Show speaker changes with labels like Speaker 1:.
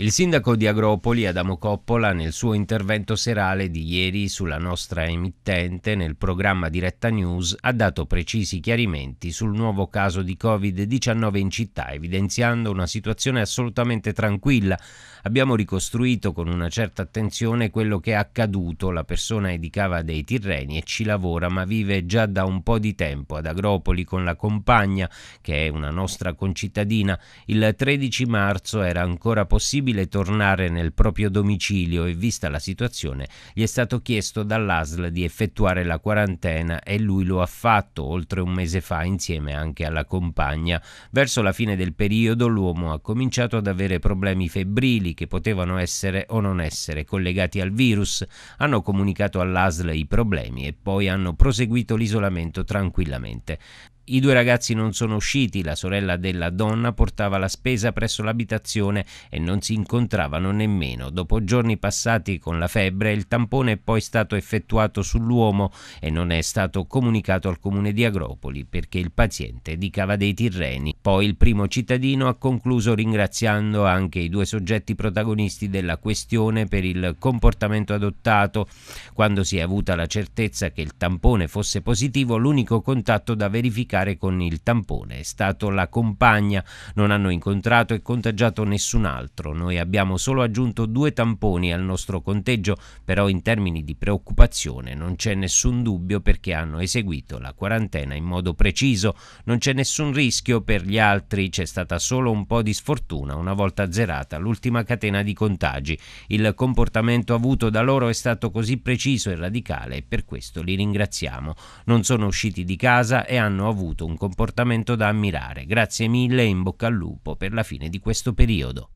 Speaker 1: Il sindaco di Agropoli, Adamo Coppola, nel suo intervento serale di ieri sulla nostra emittente nel programma Diretta News, ha dato precisi chiarimenti sul nuovo caso di Covid-19 in città, evidenziando una situazione assolutamente tranquilla. Abbiamo ricostruito con una certa attenzione quello che è accaduto. La persona è di Cava dei Tirreni e ci lavora, ma vive già da un po' di tempo ad Agropoli con la compagna, che è una nostra concittadina. Il 13 marzo era ancora possibile possibile tornare nel proprio domicilio e vista la situazione gli è stato chiesto dall'ASL di effettuare la quarantena e lui lo ha fatto oltre un mese fa insieme anche alla compagna. Verso la fine del periodo l'uomo ha cominciato ad avere problemi febbrili che potevano essere o non essere collegati al virus, hanno comunicato all'ASL i problemi e poi hanno proseguito l'isolamento tranquillamente. I due ragazzi non sono usciti, la sorella della donna portava la spesa presso l'abitazione e non si incontravano nemmeno. Dopo giorni passati con la febbre, il tampone è poi stato effettuato sull'uomo e non è stato comunicato al comune di Agropoli perché il paziente di Cava dei Tirreni. Poi il primo cittadino ha concluso ringraziando anche i due soggetti protagonisti della questione per il comportamento adottato. Quando si è avuta la certezza che il tampone fosse positivo, l'unico contatto da verificare verificare con il tampone. È stato la compagna, non hanno incontrato e contagiato nessun altro. Noi abbiamo solo aggiunto due tamponi al nostro conteggio, però in termini di preoccupazione non c'è nessun dubbio perché hanno eseguito la quarantena in modo preciso, non c'è nessun rischio per gli altri, c'è stata solo un po' di sfortuna una volta zerata l'ultima catena di contagi. Il comportamento avuto da loro è stato così preciso e radicale e per questo li ringraziamo. Non sono usciti di casa e hanno avuto avuto un comportamento da ammirare. Grazie mille e in bocca al lupo per la fine di questo periodo.